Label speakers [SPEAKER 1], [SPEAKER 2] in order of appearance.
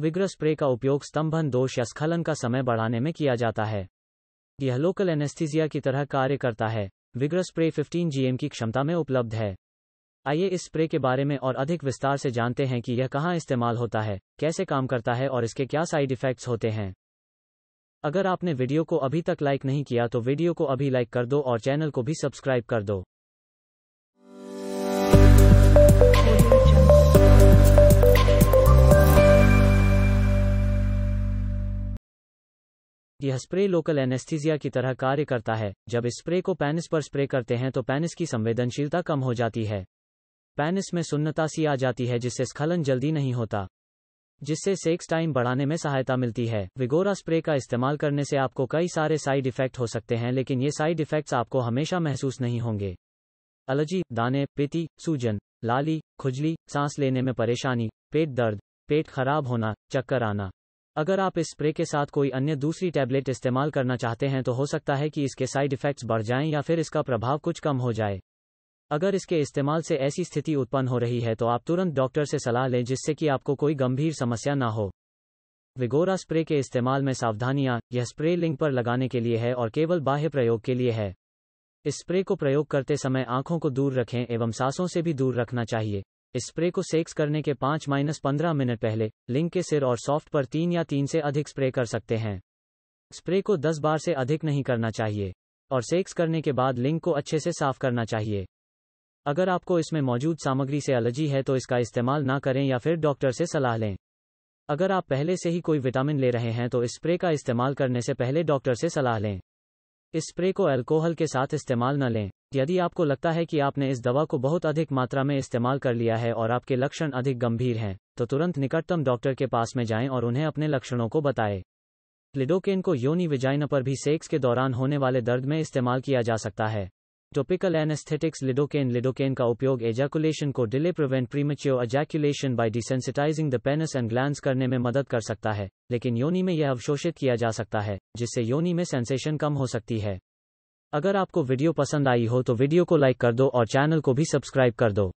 [SPEAKER 1] विग्रह स्प्रे का उपयोग स्तंभन दोष या स्खलन का समय बढ़ाने में किया जाता है यह लोकल एनेस्थीजिया की तरह कार्य करता है विग्रह स्प्रे 15 जीएम की क्षमता में उपलब्ध है आइए इस स्प्रे के बारे में और अधिक विस्तार से जानते हैं कि यह कहाँ इस्तेमाल होता है कैसे काम करता है और इसके क्या साइड इफेक्ट्स होते हैं अगर आपने वीडियो को अभी तक लाइक नहीं किया तो वीडियो को अभी लाइक कर दो और चैनल को भी सब्सक्राइब कर दो यह स्प्रे लोकल एनेस्थीजिया की तरह कार्य करता है जब स्प्रे को पैनिस पर स्प्रे करते हैं तो पैनिस की संवेदनशीलता कम हो जाती है पैनिस में सुन्नता सी आ जाती है जिससे स्खलन जल्दी नहीं होता जिससे सेक्स टाइम बढ़ाने में सहायता मिलती है विगोरा स्प्रे का इस्तेमाल करने से आपको कई सारे साइड इफेक्ट हो सकते हैं लेकिन ये साइड इफेक्ट्स आपको हमेशा महसूस नहीं होंगे अलर्जी दाने पिति सूजन लाली खुजली सांस लेने में परेशानी पेट दर्द पेट खराब होना चक्कर आना अगर आप इस स्प्रे के साथ कोई अन्य दूसरी टैबलेट इस्तेमाल करना चाहते हैं तो हो सकता है कि इसके साइड इफेक्ट्स बढ़ जाएं या फिर इसका प्रभाव कुछ कम हो जाए अगर इसके इस्तेमाल से ऐसी स्थिति उत्पन्न हो रही है तो आप तुरंत डॉक्टर से सलाह लें जिससे कि आपको कोई गंभीर समस्या ना हो विगोरा स्प्रे के इस्तेमाल में सावधानियां यह स्प्रे लिंग पर लगाने के लिए है और केवल बाह्य प्रयोग के लिए है इस स्प्रे को प्रयोग करते समय आंखों को दूर रखें एवं सांसों से भी दूर रखना चाहिए स्प्रे को सेक्स करने के 5 माइनस पंद्रह मिनट पहले लिंग के सिर और सॉफ्ट पर तीन या तीन से अधिक स्प्रे कर सकते हैं स्प्रे को 10 बार से अधिक नहीं करना चाहिए और सेक्स करने के बाद लिंग को अच्छे से साफ करना चाहिए अगर आपको इसमें मौजूद सामग्री से एलर्जी है तो इसका इस्तेमाल ना करें या फिर डॉक्टर से सलाह लें अगर आप पहले से ही कोई विटामिन ले रहे हैं तो इस स्प्रे का इस्तेमाल करने से पहले डॉक्टर से सलाह लें इस स्प्रे को अल्कोहल के साथ इस्तेमाल न लें यदि आपको लगता है कि आपने इस दवा को बहुत अधिक मात्रा में इस्तेमाल कर लिया है और आपके लक्षण अधिक गंभीर हैं तो तुरंत निकटतम डॉक्टर के पास में जाएं और उन्हें अपने लक्षणों को बताएं लिडोकेन को योनी विजाइन पर भी सेक्स के दौरान होने वाले दर्द में इस्तेमाल किया जा सकता है टॉपिकल एनेस्थेटिक्स लिडोकेन लिडोकेन का उपयोग एजैकुलेशन को delay prevent premature ejaculation by desensitizing the penis and glans करने में मदद कर सकता है लेकिन योनी में यह अवशोषित किया जा सकता है जिससे योनी में सेंसेशन कम हो सकती है अगर आपको वीडियो पसंद आई हो तो वीडियो को लाइक कर दो और चैनल को भी सब्सक्राइब कर दो